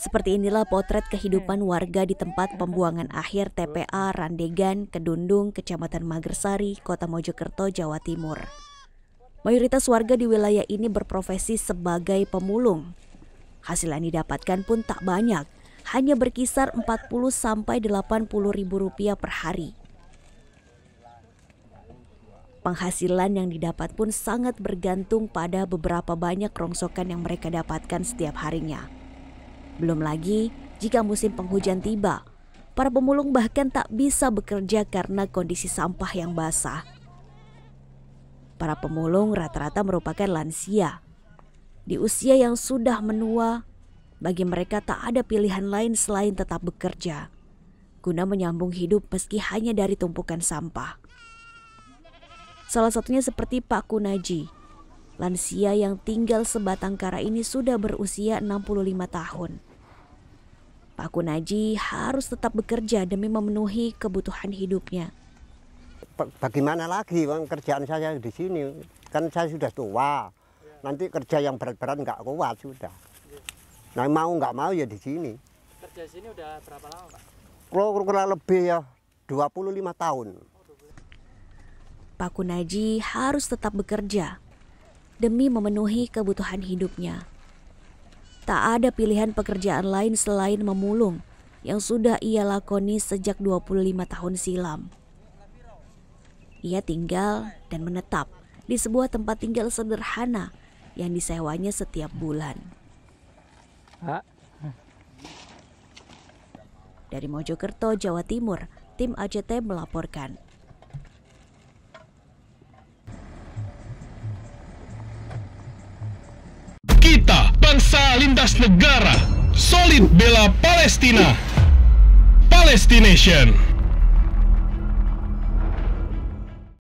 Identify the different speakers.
Speaker 1: Seperti inilah potret kehidupan hmm. warga di tempat pembuangan akhir TPA Randegan, Kedundung, Kecamatan Magersari, Kota Mojokerto, Jawa Timur. Mayoritas warga di wilayah ini berprofesi sebagai pemulung. Hasil yang didapatkan pun tak banyak, hanya berkisar 40 sampai 80 ribu rupiah per hari. Penghasilan yang didapat pun sangat bergantung pada beberapa banyak rongsokan yang mereka dapatkan setiap harinya. Belum lagi jika musim penghujan tiba, para pemulung bahkan tak bisa bekerja karena kondisi sampah yang basah. Para pemulung rata-rata merupakan lansia. Di usia yang sudah menua, bagi mereka tak ada pilihan lain selain tetap bekerja, guna menyambung hidup meski hanya dari tumpukan sampah. Salah satunya seperti Pak Kunaji, lansia yang tinggal sebatang kara ini sudah berusia 65 tahun. Pak Kunaji harus tetap bekerja demi memenuhi kebutuhan hidupnya.
Speaker 2: Bagaimana lagi bang kerjaan saya di sini? Kan saya sudah tua. Nanti kerja yang berat-berat nggak kuat sudah. Nah mau nggak mau ya di sini. Kerja di sini udah berapa lama Pak? Kurang lebih ya 25 tahun. Pak Kunaji harus
Speaker 1: tetap bekerja demi memenuhi kebutuhan hidupnya. Tak ada pilihan pekerjaan lain selain memulung yang sudah ia lakoni sejak 25 tahun silam. Ia tinggal dan menetap di sebuah tempat tinggal sederhana yang disewanya setiap bulan. Dari Mojokerto, Jawa Timur, tim ACT melaporkan. Kita bangsa lintas negara. Solid bela Palestina. Palestination.